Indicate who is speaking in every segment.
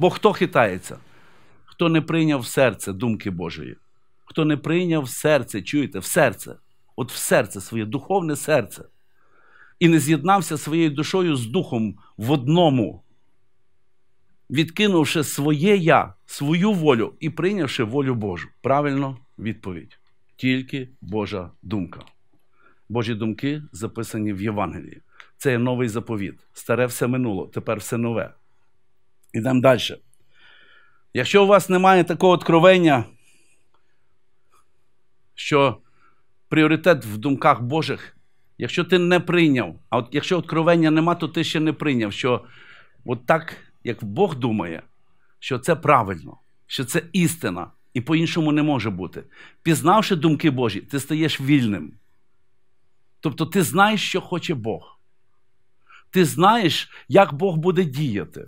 Speaker 1: Бо хто хитається? Хто не прийняв в серце думки Божої, хто не прийняв в серце, чуєте, в серце, от в серце своє, духовне серце, і не з'єднався своєю душою з духом в одному, відкинувши своє я, свою волю і прийнявши волю Божу. Правильно відповідь. Тільки Божа думка. Божі думки записані в Євангелії. Це є новий заповіт. Старе все минуло, тепер все нове. Ідемо далі. Якщо у вас немає такого откровення, що пріоритет в думках Божих, якщо ти не прийняв, а от якщо откровення нема, то ти ще не прийняв, що от так, як Бог думає, що це правильно, що це істина, і по-іншому не може бути. Пізнавши думки Божі, ти стаєш вільним. Тобто ти знаєш, що хоче Бог. Ти знаєш, як Бог буде діяти.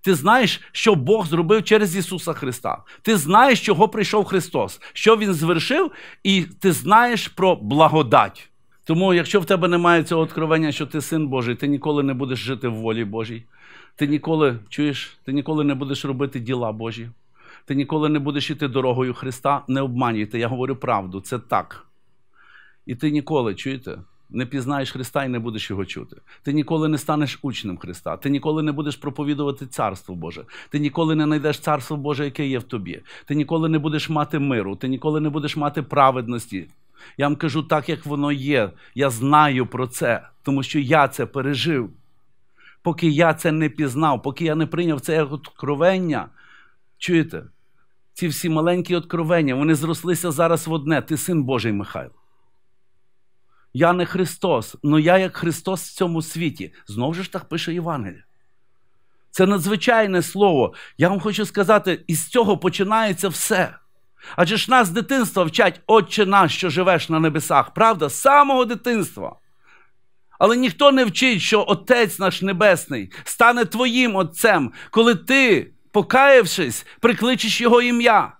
Speaker 1: Ти знаєш, що Бог зробив через Ісуса Христа. Ти знаєш, чого прийшов Христос, що Він звершив, і ти знаєш про благодать. Тому, якщо в тебе немає цього откровення, що ти син Божий, ти ніколи не будеш жити в волі Божій. Ти ніколи чуєш, ти ніколи не будеш робити діла Божі. Ти ніколи не будеш іти дорогою Христа, не обманюйте. Я говорю правду, це так. І ти ніколи чуєте. Не пізнаєш Христа і не будеш його чути. Ти ніколи не станеш учнем Христа, ти ніколи не будеш проповідувати Царство Боже, ти ніколи не знайдеш Царство Боже, яке є в тобі. Ти ніколи не будеш мати миру, ти ніколи не будеш мати праведності. Я вам кажу так, як воно є. Я знаю про це, тому що я це пережив. Поки я це не пізнав, поки я не прийняв це як откровення, чуєте, ці всі маленькі откровення, вони зрослися зараз в одне. Ти син Божий Михайло. Я не Христос, але я як Христос в цьому світі. Знову ж так пише Євангелія. Це надзвичайне слово. Я вам хочу сказати, із цього починається все. Адже ж нас з дитинства вчать, Отче наш, що живеш на небесах, правда? З самого дитинства. Але ніхто не вчить, що Отець наш Небесний стане твоїм Отцем, коли ти, покаявшись, прикличеш Його ім'я.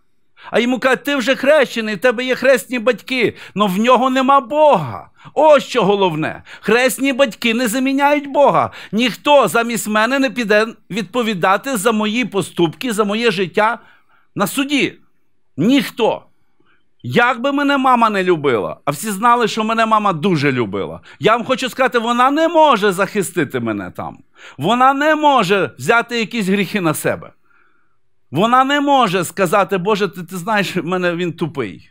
Speaker 1: А йому кажуть, ти вже хрещений, в тебе є хресні батьки, але в нього нема Бога. Ось що головне. Хресні батьки не заміняють Бога. Ніхто замість мене не піде відповідати за мої поступки, за моє життя на суді. Ніхто. Як би мене мама не любила, а всі знали, що мене мама дуже любила. Я вам хочу сказати, вона не може захистити мене там. Вона не може взяти якісь гріхи на себе. Вона не може сказати, Боже, ти ти знаєш, мене він тупий.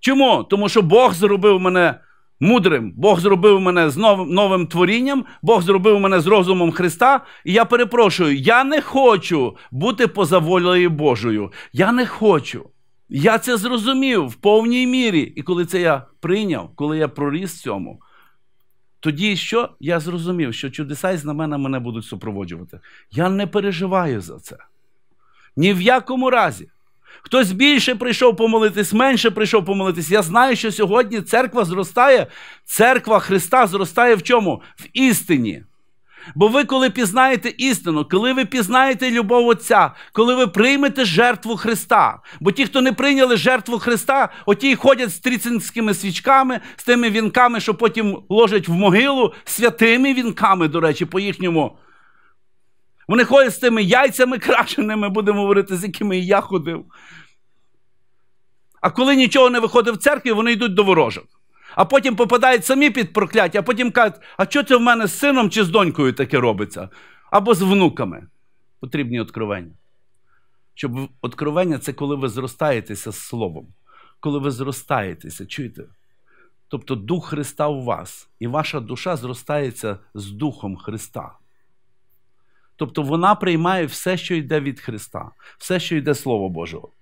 Speaker 1: Чому? Тому що Бог зробив мене мудрим, Бог зробив мене з новим, новим творінням, Бог зробив мене з розумом Христа. І я перепрошую, я не хочу бути поза волею Божою. Я не хочу. Я це зрозумів в повній мірі. І коли це я прийняв, коли я проріс цьому, тоді що? Я зрозумів, що чудеса і знамена мене будуть супроводжувати. Я не переживаю за це. Ні в якому разі. Хтось більше прийшов помолитись, менше прийшов помолитись. Я знаю, що сьогодні церква зростає, церква Христа зростає в чому? В істині. Бо ви, коли пізнаєте істину, коли ви пізнаєте любов Отця, коли ви приймете жертву Христа. Бо ті, хто не прийняли жертву Христа, оті й ходять з тріцинськими свічками, з тими вінками, що потім ложать в могилу, святими вінками, до речі, по їхньому. Вони ходять з тими яйцями крашеними, будемо говорити, з якими і я ходив. А коли нічого не виходить в церкві, вони йдуть до ворожок. А потім попадають самі під прокляття, а потім кажуть, а що це в мене з сином чи з донькою таке робиться? Або з внуками. Потрібні откровення. Щоб откровення це коли ви зростаєтеся з Словом, коли ви зростаєтеся, чуєте? Тобто Дух Христа у вас, і ваша душа зростається з Духом Христа. Тобто вона приймає все, що йде від Христа, все, що йде Слово Божого.